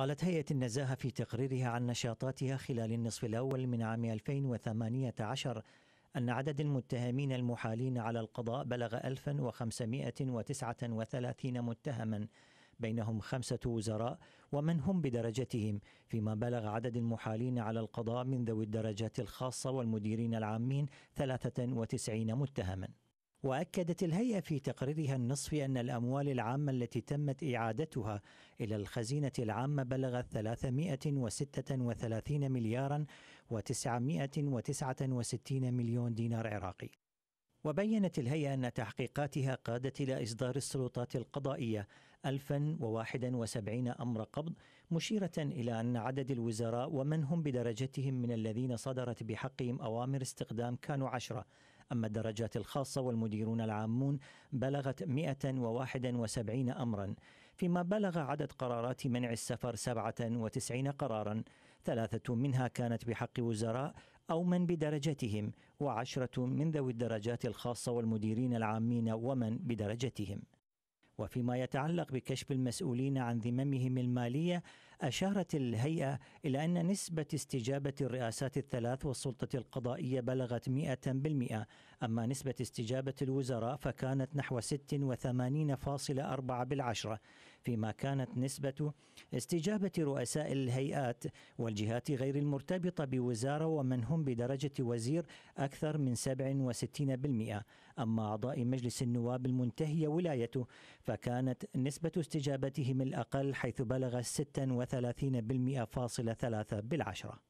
قالت هيئة النزاهة في تقريرها عن نشاطاتها خلال النصف الأول من عام 2018 أن عدد المتهمين المحالين على القضاء بلغ 1539 متهما بينهم خمسة وزراء ومن هم بدرجتهم فيما بلغ عدد المحالين على القضاء من ذوي الدرجات الخاصة والمديرين العامين 93 متهماً واكدت الهيئه في تقريرها النصفي ان الاموال العامه التي تمت اعادتها الى الخزينه العامه بلغت 336 مليارا و969 مليون دينار عراقي وبينت الهيئة أن تحقيقاتها قادت إلى إصدار السلطات القضائية 1071 أمر قبض مشيرة إلى أن عدد الوزراء ومن هم بدرجتهم من الذين صدرت بحقهم أوامر استقدام كانوا عشرة أما الدرجات الخاصة والمديرون العامون بلغت 171 أمرا فيما بلغ عدد قرارات منع السفر 97 قرارا ثلاثة منها كانت بحق وزراء أو من بدرجتهم وعشرة من ذوي الدرجات الخاصة والمديرين العامين ومن بدرجتهم وفيما يتعلق بكشف المسؤولين عن ذممهم الماليه أشارت الهيئة إلى أن نسبة استجابة الرئاسات الثلاث والسلطة القضائية بلغت 100%، أما نسبة استجابة الوزراء فكانت نحو 86.4 بالعشرة، فيما كانت نسبة استجابة رؤساء الهيئات والجهات غير المرتبطة بوزارة ومن هم بدرجة وزير أكثر من 67% أما أعضاء مجلس النواب المنتهية ولايته فكانت نسبة استجابتهم الأقل حيث بلغ 36.3 بالعشرة